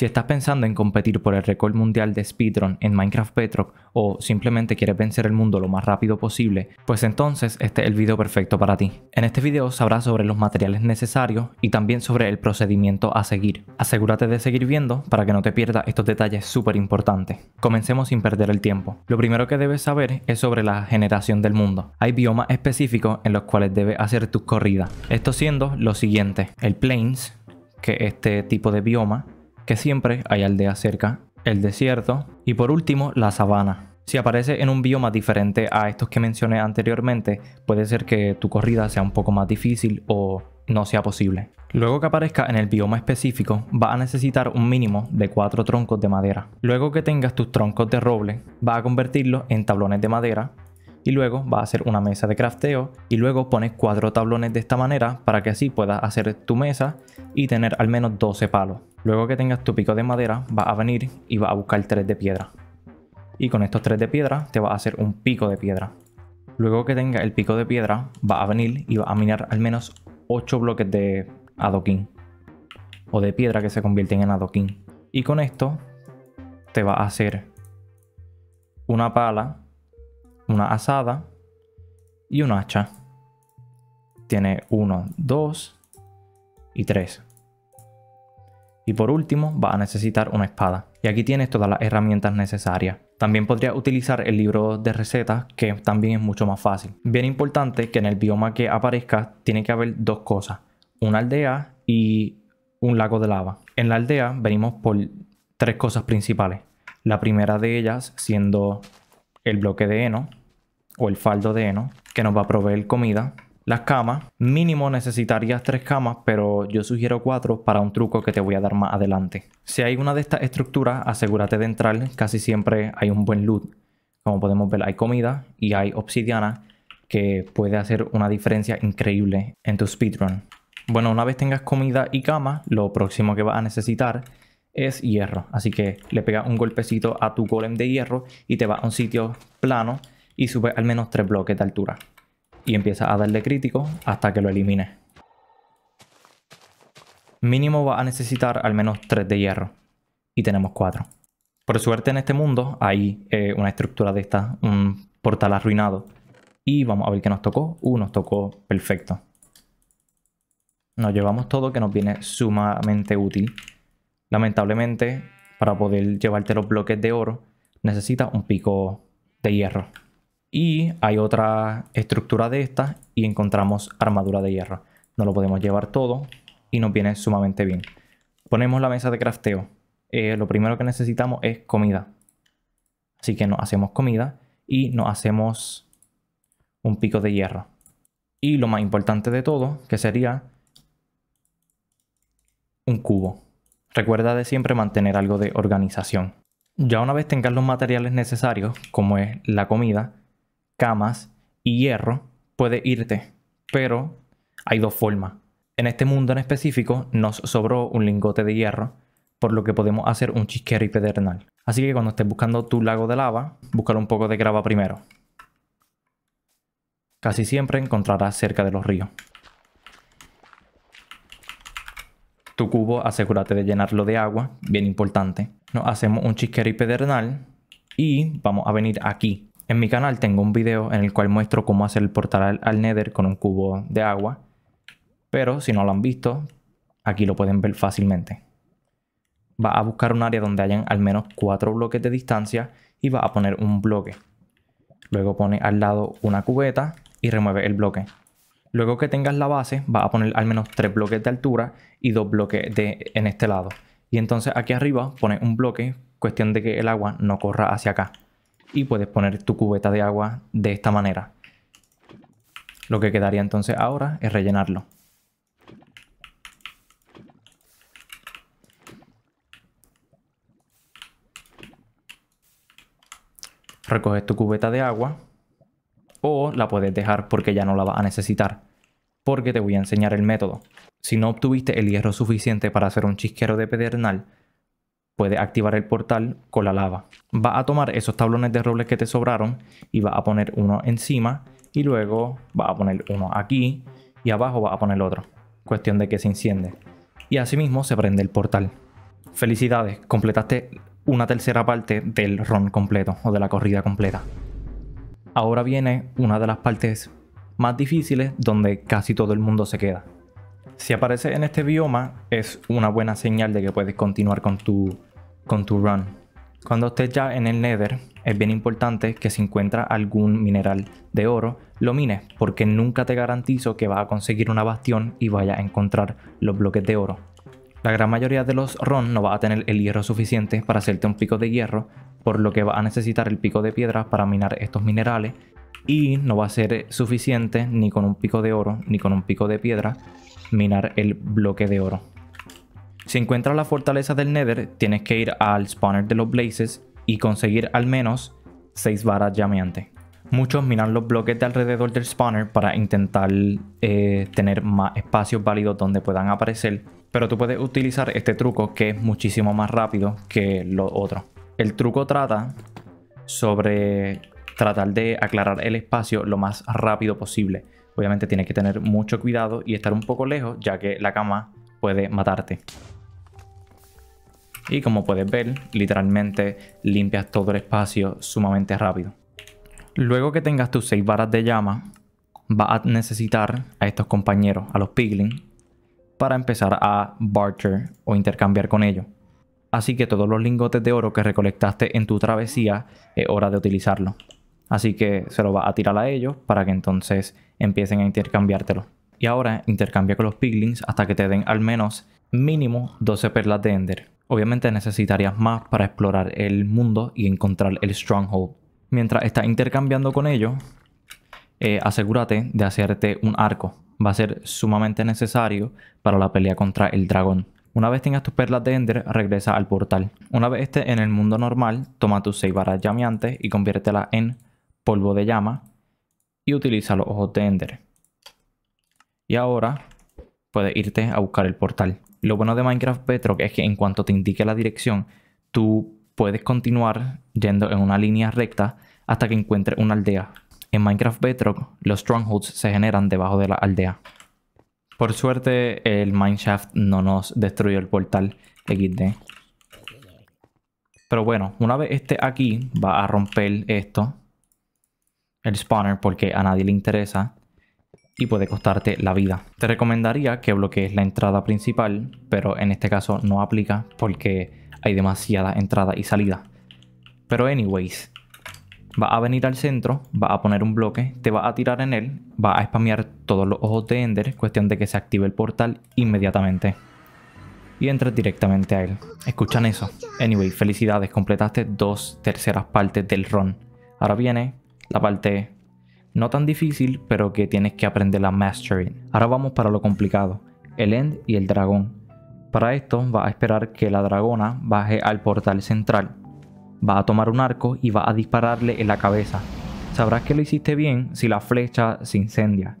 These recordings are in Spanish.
Si estás pensando en competir por el récord mundial de speedrun en Minecraft Bedrock o simplemente quieres vencer el mundo lo más rápido posible, pues entonces este es el video perfecto para ti. En este video sabrás sobre los materiales necesarios y también sobre el procedimiento a seguir. Asegúrate de seguir viendo para que no te pierdas estos detalles súper importantes. Comencemos sin perder el tiempo. Lo primero que debes saber es sobre la generación del mundo. Hay biomas específicos en los cuales debes hacer tus corridas. Esto siendo lo siguiente, el plains, que este tipo de bioma que siempre hay aldea cerca, el desierto y por último la sabana. Si aparece en un bioma diferente a estos que mencioné anteriormente, puede ser que tu corrida sea un poco más difícil o no sea posible. Luego que aparezca en el bioma específico, va a necesitar un mínimo de cuatro troncos de madera. Luego que tengas tus troncos de roble, va a convertirlos en tablones de madera y luego va a hacer una mesa de crafteo y luego pones cuatro tablones de esta manera para que así puedas hacer tu mesa y tener al menos 12 palos. Luego que tengas tu pico de madera, vas a venir y vas a buscar tres de piedra. Y con estos tres de piedra te vas a hacer un pico de piedra. Luego que tengas el pico de piedra, vas a venir y vas a minar al menos 8 bloques de adoquín. O de piedra que se convierten en adoquín. Y con esto te vas a hacer una pala, una asada y un hacha. Tiene 1, 2 y 3. Y por último, va a necesitar una espada. Y aquí tienes todas las herramientas necesarias. También podrías utilizar el libro de recetas, que también es mucho más fácil. Bien importante que en el bioma que aparezca tiene que haber dos cosas. Una aldea y un lago de lava. En la aldea venimos por tres cosas principales. La primera de ellas siendo el bloque de heno o el faldo de heno, que nos va a proveer comida las camas, mínimo necesitarías tres camas, pero yo sugiero cuatro para un truco que te voy a dar más adelante. Si hay una de estas estructuras, asegúrate de entrar, casi siempre hay un buen loot. Como podemos ver, hay comida y hay obsidiana que puede hacer una diferencia increíble en tu speedrun. Bueno, una vez tengas comida y cama, lo próximo que vas a necesitar es hierro. Así que le pegas un golpecito a tu golem de hierro y te vas a un sitio plano y subes al menos tres bloques de altura y empieza a darle crítico hasta que lo elimine. Mínimo vas a necesitar al menos 3 de hierro y tenemos 4. Por suerte en este mundo hay eh, una estructura de esta, un portal arruinado. Y vamos a ver qué nos tocó. Uh, nos tocó perfecto. Nos llevamos todo que nos viene sumamente útil. Lamentablemente, para poder llevarte los bloques de oro, necesitas un pico de hierro. Y hay otra estructura de estas y encontramos armadura de hierro. No lo podemos llevar todo y nos viene sumamente bien. Ponemos la mesa de crafteo. Eh, lo primero que necesitamos es comida. Así que nos hacemos comida y nos hacemos un pico de hierro. Y lo más importante de todo, que sería un cubo. Recuerda de siempre mantener algo de organización. Ya una vez tengas los materiales necesarios, como es la comida, camas y hierro, puede irte. Pero hay dos formas. En este mundo en específico nos sobró un lingote de hierro, por lo que podemos hacer un chisquero y pedernal. Así que cuando estés buscando tu lago de lava, buscar un poco de grava primero. Casi siempre encontrarás cerca de los ríos. Tu cubo asegúrate de llenarlo de agua, bien importante. Nos hacemos un chisquero y pedernal y vamos a venir aquí en mi canal tengo un video en el cual muestro cómo hacer el portal al, Nether con un cubo de agua, pero si no lo han visto, aquí lo pueden ver fácilmente. Va a buscar un área donde hayan al menos cuatro bloques de distancia y va a poner un bloque. Luego pone al lado una cubeta y remueve el bloque. Luego que tengas la base, va a poner al menos 3 bloques de altura y dos bloques de, en este lado. Y entonces aquí arriba pone un bloque, cuestión de que el agua no corra hacia acá y puedes poner tu cubeta de agua de esta manera. Lo que quedaría entonces ahora es rellenarlo. Recoges tu cubeta de agua o la puedes dejar porque ya no la vas a necesitar, porque te voy a enseñar el método. Si no obtuviste el hierro suficiente para hacer un chisquero de pedernal, puedes activar el portal con la lava. Vas a tomar esos tablones de roble que te sobraron y vas a poner uno encima y luego vas a poner uno aquí y abajo vas a poner otro. Cuestión de que se enciende. Y asimismo se prende el portal. Felicidades, completaste una tercera parte del run completo o de la corrida completa. Ahora viene una de las partes más difíciles donde casi todo el mundo se queda. Si aparece en este bioma es una buena señal de que puedes continuar con tu con tu run. Cuando estés ya en el Nether, es bien importante que si encuentras algún mineral de oro, lo mines, porque nunca te garantizo que vas a conseguir una bastión y vayas a encontrar los bloques de oro. La gran mayoría de los runs no va a tener el hierro suficiente para hacerte un pico de hierro, por lo que va a necesitar el pico de piedra para minar estos minerales y no va a ser suficiente ni con un pico de oro ni con un pico de piedra minar el bloque de oro. Si encuentras la fortaleza del Nether, tienes que ir al spawner de los Blazes y conseguir al menos 6 varas llameantes. Muchos miran los bloques de alrededor del spawner para intentar eh, tener más espacios válidos donde puedan aparecer, pero tú puedes utilizar este truco que es muchísimo más rápido que lo otro. El truco trata sobre tratar de aclarar el espacio lo más rápido posible. Obviamente tienes que tener mucho cuidado y estar un poco lejos ya que la cama puede matarte. Y como puedes ver, literalmente limpias todo el espacio sumamente rápido. Luego que tengas tus 6 varas de llama, vas a necesitar a estos compañeros, a los piglins, para empezar a barter o intercambiar con ellos. Así que todos los lingotes de oro que recolectaste en tu travesía es hora de utilizarlos. Así que se lo vas a tirar a ellos para que entonces empiecen a intercambiártelo. Y ahora intercambia con los piglins hasta que te den al menos mínimo 12 perlas de ender. Obviamente necesitarías más para explorar el mundo y encontrar el Stronghold. Mientras estás intercambiando con ellos, eh, asegúrate de hacerte un arco. Va a ser sumamente necesario para la pelea contra el dragón. Una vez tengas tus perlas de Ender, regresa al portal. Una vez estés en el mundo normal, toma tus seis varas llameantes y conviértelas en polvo de llama y utiliza los ojos de Ender. Y ahora puedes irte a buscar el portal. Lo bueno de Minecraft Bedrock es que en cuanto te indique la dirección, tú puedes continuar yendo en una línea recta hasta que encuentres una aldea. En Minecraft Bedrock, los strongholds se generan debajo de la aldea. Por suerte, el mineshaft no nos destruyó el portal XD. Pero bueno, una vez esté aquí, va a romper esto. El spawner, porque a nadie le interesa y puede costarte la vida. Te recomendaría que bloquees la entrada principal, pero en este caso no aplica porque hay demasiada entrada y salida. Pero anyways, va a venir al centro, va a poner un bloque, te va a tirar en él, va a spamear todos los ojos de Ender, cuestión de que se active el portal inmediatamente. Y entras directamente a él. Escuchan eso. Anyway, felicidades, completaste dos terceras partes del run. Ahora viene la parte no tan difícil, pero que tienes que aprender la mastering. Ahora vamos para lo complicado, el end y el dragón. Para esto vas a esperar que la dragona baje al portal central. Va a tomar un arco y va a dispararle en la cabeza. Sabrás que lo hiciste bien si la flecha se incendia.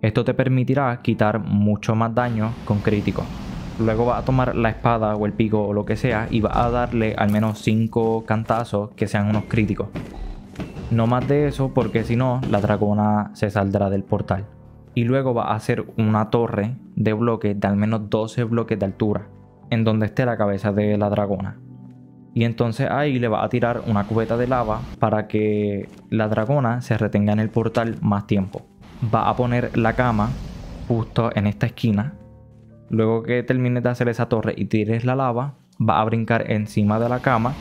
Esto te permitirá quitar mucho más daño con críticos. Luego va a tomar la espada o el pico o lo que sea y va a darle al menos 5 cantazos que sean unos críticos. No más de eso, porque si no, la dragona se saldrá del portal. Y luego va a hacer una torre de bloques de al menos 12 bloques de altura, en donde esté la cabeza de la dragona. Y entonces ahí le va a tirar una cubeta de lava para que la dragona se retenga en el portal más tiempo. Va a poner la cama justo en esta esquina. Luego que termines de hacer esa torre y tires la lava, va a brincar encima de la cama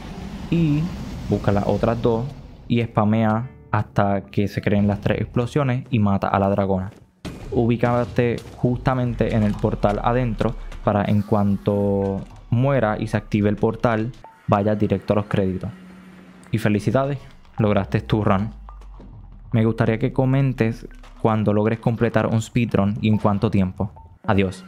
y busca las otras dos y spamea hasta que se creen las tres explosiones y mata a la dragona. Ubícate justamente en el portal adentro para en cuanto muera y se active el portal, vayas directo a los créditos. Y felicidades, lograste tu run. Me gustaría que comentes cuando logres completar un speedrun y en cuánto tiempo. Adiós.